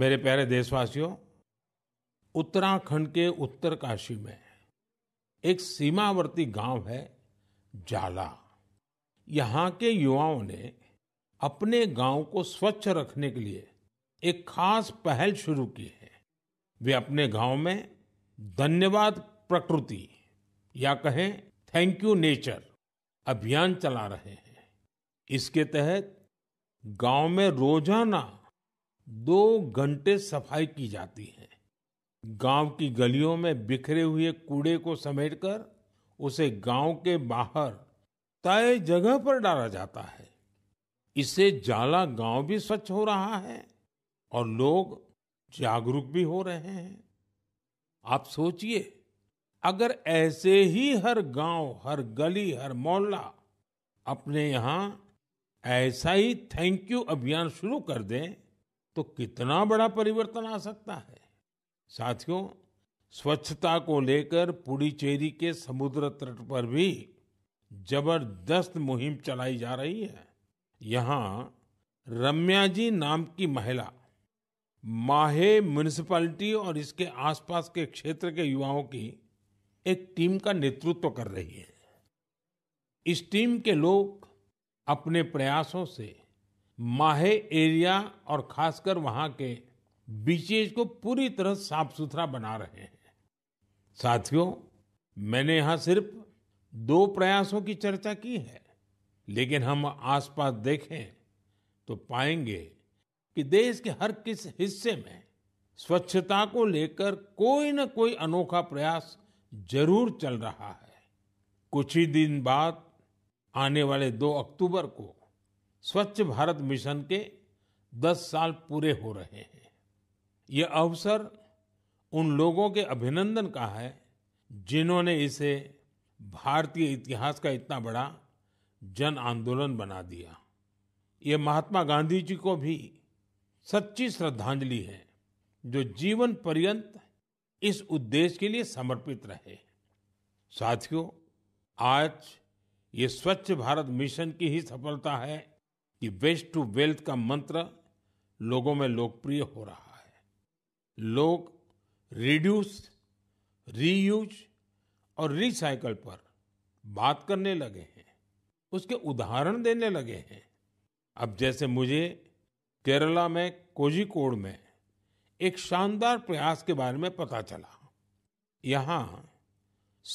मेरे प्यारे देशवासियों उत्तराखंड के उत्तरकाशी में एक सीमावर्ती गांव है जाला यहाँ के युवाओं ने अपने गांव को स्वच्छ रखने के लिए एक खास पहल शुरू की है वे अपने गांव में धन्यवाद प्रकृति या कहें थैंक यू नेचर अभियान चला रहे हैं इसके तहत गांव में रोजाना दो घंटे सफाई की जाती है गांव की गलियों में बिखरे हुए कूड़े को समेटकर उसे गांव के बाहर तय जगह पर डाला जाता है इससे जाला गांव भी स्वच्छ हो रहा है और लोग जागरूक भी हो रहे हैं आप सोचिए अगर ऐसे ही हर गांव, हर गली हर मोहल्ला अपने यहां ऐसा ही थैंक यू अभियान शुरू कर दें तो कितना बड़ा परिवर्तन आ सकता है साथियों स्वच्छता को लेकर पुडुचेरी के समुद्र तट पर भी जबरदस्त मुहिम चलाई जा रही है यहाँ रम्या जी नाम की महिला माहे म्युनिसपालिटी और इसके आसपास के क्षेत्र के युवाओं की एक टीम का नेतृत्व कर रही है इस टीम के लोग अपने प्रयासों से माहे एरिया और खासकर वहां के बीचेज को पूरी तरह साफ सुथरा बना रहे हैं साथियों मैंने यहां सिर्फ दो प्रयासों की चर्चा की है लेकिन हम आसपास देखें तो पाएंगे कि देश के हर किस हिस्से में स्वच्छता को लेकर कोई न कोई अनोखा प्रयास जरूर चल रहा है कुछ ही दिन बाद आने वाले दो अक्टूबर को स्वच्छ भारत मिशन के 10 साल पूरे हो रहे हैं यह अवसर उन लोगों के अभिनंदन का है जिन्होंने इसे भारतीय इतिहास का इतना बड़ा जन आंदोलन बना दिया ये महात्मा गांधी जी को भी सच्ची श्रद्धांजलि है जो जीवन पर्यंत इस उद्देश्य के लिए समर्पित रहे साथियों आज ये स्वच्छ भारत मिशन की ही सफलता है कि वेस्ट टू वेल्थ का मंत्र लोगों में लोकप्रिय हो रहा है लोग रिड्यूस रीयूज और रिसाइकल पर बात करने लगे हैं उसके उदाहरण देने लगे हैं अब जैसे मुझे केरला में कोजिकोड में एक शानदार प्रयास के बारे में पता चला यहाँ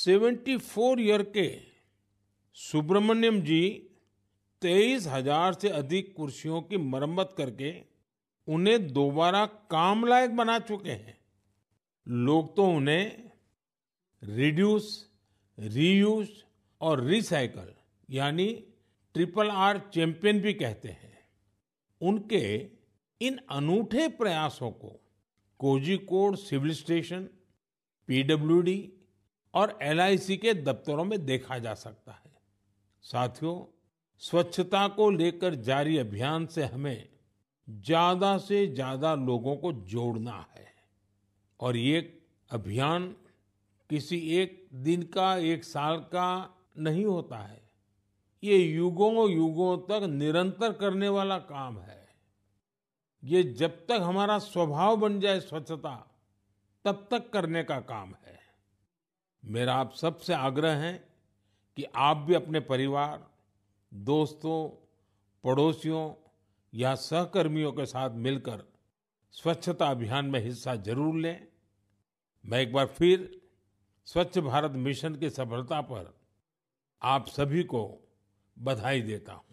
74 ईयर के सुब्रमण्यम जी तेईस हजार से अधिक कुर्सियों की मरम्मत करके उन्हें दोबारा काम लायक बना चुके हैं लोग तो उन्हें रिड्यूस रीयूज और रिसाइकल यानी ट्रिपल आर चैंपियन भी कहते हैं उनके इन अनूठे प्रयासों को कोजिकोड सिविल स्टेशन पीडब्ल्यूडी और एलआईसी के दफ्तरों में देखा जा सकता है साथियों स्वच्छता को लेकर जारी अभियान से हमें ज्यादा से ज्यादा लोगों को जोड़ना है और ये अभियान किसी एक दिन का एक साल का नहीं होता है ये युगों युगों तक निरंतर करने वाला काम है ये जब तक हमारा स्वभाव बन जाए स्वच्छता तब तक करने का काम है मेरा आप सबसे आग्रह है कि आप भी अपने परिवार दोस्तों पड़ोसियों या सहकर्मियों के साथ मिलकर स्वच्छता अभियान में हिस्सा जरूर लें मैं एक बार फिर स्वच्छ भारत मिशन की सफलता पर आप सभी को बधाई देता हूं